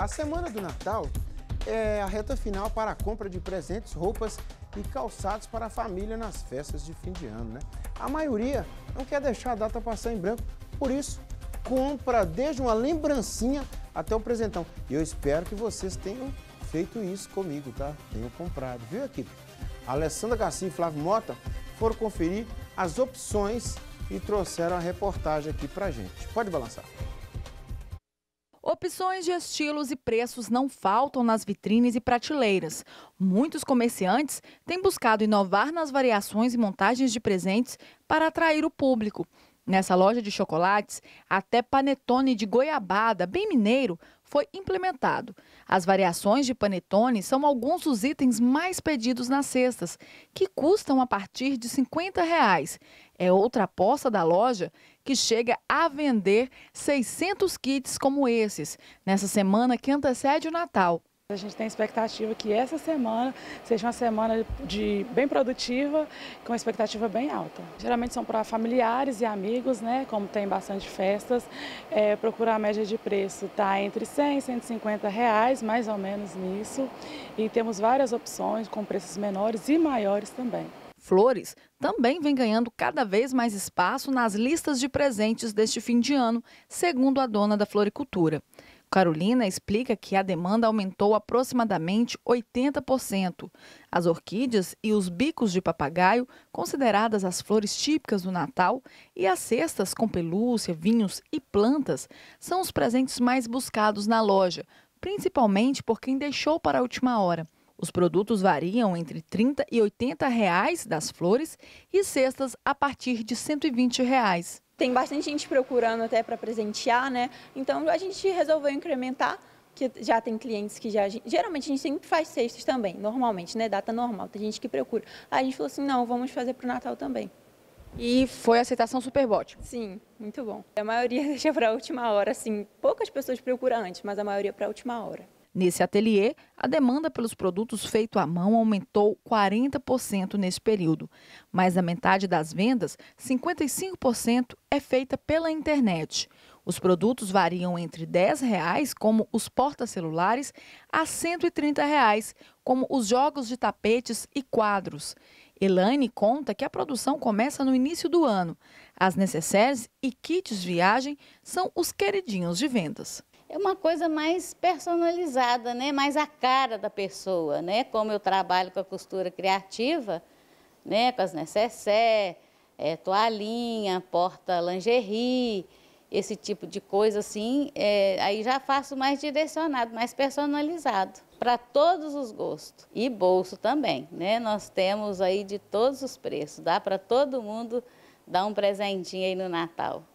A semana do Natal é a reta final para a compra de presentes, roupas e calçados para a família nas festas de fim de ano, né? A maioria não quer deixar a data passar em branco, por isso compra desde uma lembrancinha até um presentão. E eu espero que vocês tenham feito isso comigo, tá? Tenham comprado, viu equipe? Alessandra Garcia e Flávio Mota foram conferir as opções e trouxeram a reportagem aqui pra gente. Pode balançar. Opções de estilos e preços não faltam nas vitrines e prateleiras. Muitos comerciantes têm buscado inovar nas variações e montagens de presentes para atrair o público. Nessa loja de chocolates, até panetone de goiabada, bem mineiro, foi implementado. As variações de panetone são alguns dos itens mais pedidos nas cestas, que custam a partir de R$ 50. Reais. É outra aposta da loja que chega a vender 600 kits como esses, nessa semana que antecede o Natal. A gente tem expectativa que essa semana seja uma semana de bem produtiva, com expectativa bem alta. Geralmente são para familiares e amigos, né? Como tem bastante festas, é, procurar a média de preço está entre 100 e 150 reais, mais ou menos nisso. E temos várias opções com preços menores e maiores também. Flores também vem ganhando cada vez mais espaço nas listas de presentes deste fim de ano, segundo a dona da floricultura. Carolina explica que a demanda aumentou aproximadamente 80%. As orquídeas e os bicos de papagaio, consideradas as flores típicas do Natal, e as cestas com pelúcia, vinhos e plantas são os presentes mais buscados na loja, principalmente por quem deixou para a última hora. Os produtos variam entre 30 e 80 reais das flores e cestas a partir de 120 reais tem bastante gente procurando até para presentear, né? Então a gente resolveu incrementar, que já tem clientes que já. Geralmente a gente sempre faz cestas também, normalmente, né? Data normal, tem gente que procura. Aí a gente falou assim: não, vamos fazer para o Natal também. E foi a aceitação super ótima. Sim, muito bom. A maioria deixa para a última hora, assim. Poucas pessoas procuram antes, mas a maioria para a última hora. Nesse ateliê, a demanda pelos produtos feitos à mão aumentou 40% nesse período. Mais da metade das vendas, 55%, é feita pela internet. Os produtos variam entre R$ 10,00, como os porta-celulares, a R$ 130,00, como os jogos de tapetes e quadros. Elaine conta que a produção começa no início do ano. As necessaires e kits viagem são os queridinhos de vendas é uma coisa mais personalizada, né? mais a cara da pessoa. Né? Como eu trabalho com a costura criativa, né? com as necessaires, é, toalhinha, porta lingerie, esse tipo de coisa assim, é, aí já faço mais direcionado, mais personalizado, para todos os gostos. E bolso também, né? Nós temos aí de todos os preços, dá para todo mundo dar um presentinho aí no Natal.